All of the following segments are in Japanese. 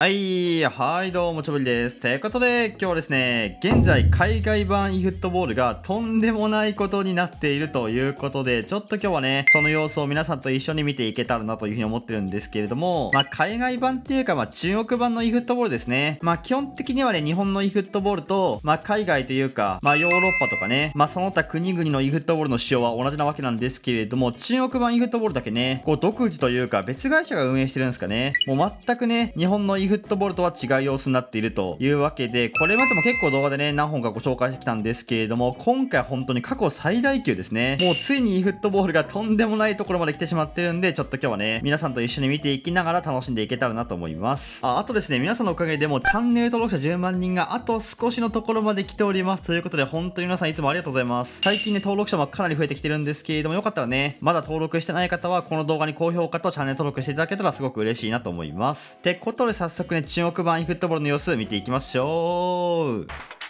哎。はい、どうも、ちょぶりです。ということで、今日はですね、現在、海外版 e フットボールがとんでもないことになっているということで、ちょっと今日はね、その様子を皆さんと一緒に見ていけたらなというふうに思ってるんですけれども、まあ、海外版っていうか、まあ、中国版の e フットボールですね。まあ、基本的にはね、日本の e フットボールと、まあ、海外というか、まあ、ヨーロッパとかね、まあ、その他国々の e フットボールの仕様は同じなわけなんですけれども、中国版 e フットボールだけね、こう、独自というか、別会社が運営してるんですかね。もう全くね、日本の e フットボールとは違う様子になっているというわけで、これまでも結構動画でね、何本かご紹介してきたんですけれども、今回本当に過去最大級ですね。もうついに e フットボールがとんでもないところまで来てしまってるんで、ちょっと今日はね、皆さんと一緒に見ていきながら楽しんでいけたらなと思います。あ、あとですね、皆さんのおかげでもチャンネル登録者10万人があと少しのところまで来ております。ということで、本当に皆さんいつもありがとうございます。最近ね、登録者もかなり増えてきてるんですけれども、よかったらね、まだ登録してない方は、この動画に高評価とチャンネル登録していただけたらすごく嬉しいなと思います。てことで早速ね、注目6番 e フットボールの様子見ていきましょう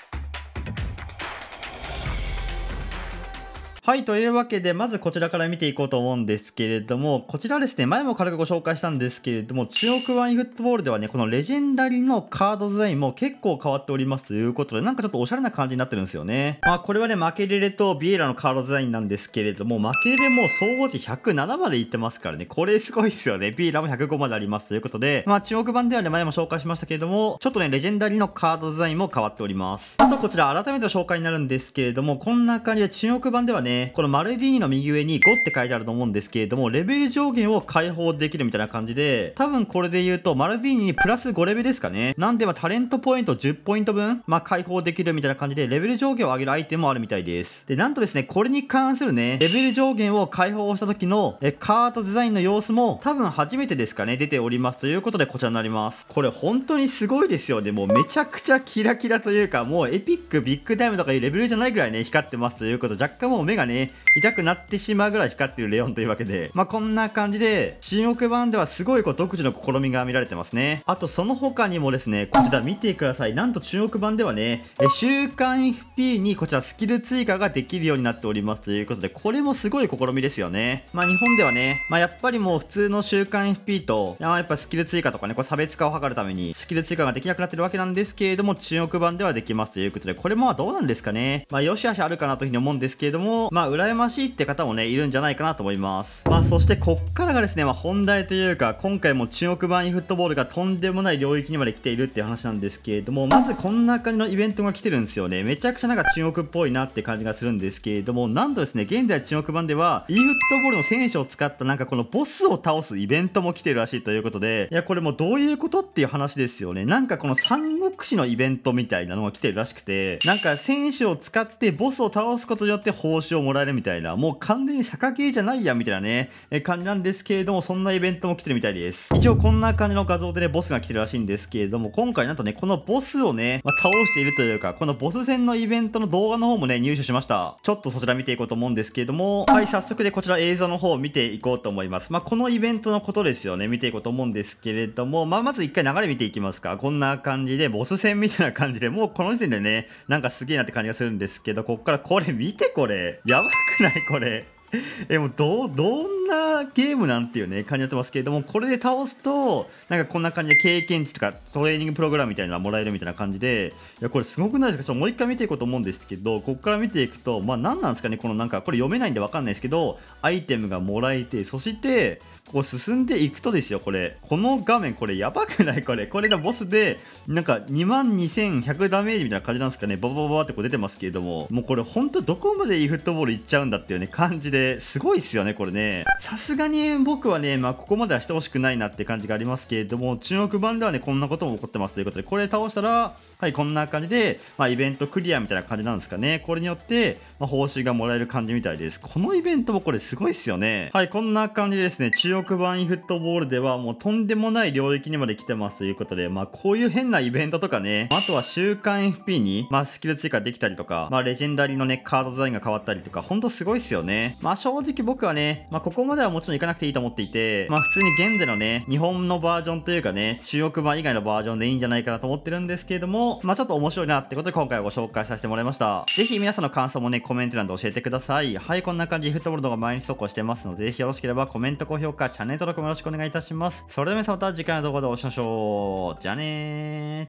はい、というわけで、まずこちらから見ていこうと思うんですけれども、こちらですね、前も軽くご紹介したんですけれども、中国版イフットボールではね、このレジェンダリのカードデザインも結構変わっておりますということで、なんかちょっとおしゃれな感じになってるんですよね。まあ、これはね、マケレレとビエラのカードデザインなんですけれども、マケレレも総合値107までいってますからね、これすごいっすよね。ビエラも105までありますということで、まあ、中国版ではね、前も紹介しましたけれども、ちょっとね、レジェンダリのカードデザインも変わっております。あと、こちら改めて紹介になるんですけれども、こんな感じで中国版ではね、このマルディーニの右上に5って書いてあると思うんですけれども、レベル上限を解放できるみたいな感じで、多分これで言うと、マルディーニにプラス5レベルですかね。なんで、はタレントポイント10ポイント分、まあ、解放できるみたいな感じで、レベル上限を上げるアイテムもあるみたいです。で、なんとですね、これに関するね、レベル上限を解放した時の、え、カートデザインの様子も、多分初めてですかね、出ております。ということで、こちらになります。これ本当にすごいですよね。もうめちゃくちゃキラキラというか、もうエピック、ビッグタイムとかいうレベルじゃないぐらいね、光ってますということ若干もう目がね、痛くなってしまうぐらい光ってるレオンというわけで、まあ、こんな感じで、新奥版ではすごいこう独自の試みが見られてますね。あとその他にもですね、こちら見てください。なんと中国版ではね、え週刊 FP にこちらスキル追加ができるようになっておりますということで、これもすごい試みですよね。まあ、日本ではね、まあ、やっぱりもう普通の週刊 FP と、やっぱスキル追加とかね、こう差別化を図るために、スキル追加ができなくなってるわけなんですけれども、中国版ではできますということで、これもどうなんですかね。まあ、よしあしあるかなというふうに思うんですけれども、まあ、羨ましいって方もね、いるんじゃないかなと思います。まあ、そしてこっからがですね、まあ、本題というか、今回も中国版 e フットボールがとんでもない領域にまで来ているっていう話なんですけれども、まずこんな感じのイベントが来てるんですよね。めちゃくちゃなんか中国っぽいなって感じがするんですけれども、なんとですね、現在中国版では、e フットボールの選手を使ったなんかこのボスを倒すイベントも来てるらしいということで、いや、これもどういうことっていう話ですよね。なんかこの三国志のイベントみたいなのが来てるらしくて、なんか選手を使ってボスを倒すことによって報酬をもらえるみたいな、もう完全に坂系じゃないやみたいなね、え感じなんですけれども、そんなイベントも来てるみたいです。一応こんな感じの画像でね、ボスが来てるらしいんですけれども、今回なんとね、このボスをね、まあ、倒しているというか、このボス戦のイベントの動画の方もね、入手しました。ちょっとそちら見ていこうと思うんですけれども、はい、早速でこちら映像の方を見ていこうと思います。まあ、このイベントのことですよね、見ていこうと思うんですけれども、まあ、まず一回流れ見ていきますか。こんな感じで、ボス戦みたいな感じで、もうこの時点でね、なんかすげえなって感じがするんですけど、こっからこれ見てこれ。やばくないこれ えもうどどんなゲームなんていうね感じになってますけれどもこれで倒すとなんかこんな感じで経験値とかトレーニングプログラムみたいなのがもらえるみたいな感じでいやこれすごくないですかちょっともう一回見ていこうと思うんですけどここから見ていくとまあ何なんですかねこのなんかこれ読めないんで分かんないですけどアイテムがもらえてそしてこう進んでいくとですよこれこの画面これやばくないこれこれがボスでなんか2万2100ダメージみたいな感じなんですかねババババってこう出てますけれどももうこれ本当どこまでいいフットボールいっちゃうんだっていうね感じでですごいですよね、これね。さすがに僕はね、まあ、ここまではしてほしくないなって感じがありますけれども、中国版ではね、こんなことも起こってますということで、これ倒したら、はい、こんな感じで、まあ、イベントクリアみたいな感じなんですかね。これによって、まあ、報酬がもらえる感じみたいです。このイベントもこれすごいっすよね。はい、こんな感じでですね、中国版イフットボールでは、もうとんでもない領域にまで来てますということで、まあ、こういう変なイベントとかね、あとは週刊 FP に、まあ、スキル追加できたりとか、まあ、レジェンダリーのね、カードデザインが変わったりとか、ほんとすごいっすよね。まあ正直僕はね、まあここまではもちろん行かなくていいと思っていて、まあ普通に現在のね、日本のバージョンというかね、中国版以外のバージョンでいいんじゃないかなと思ってるんですけれども、まあちょっと面白いなってことで今回ご紹介させてもらいました。ぜひ皆さんの感想もね、コメント欄で教えてください。はい、こんな感じでフットボール動画毎日投稿してますので、ぜひよろしければコメント、高評価、チャンネル登録もよろしくお願いいたします。それでは皆さんまた次回の動画でお会いしましょう。じゃあねー。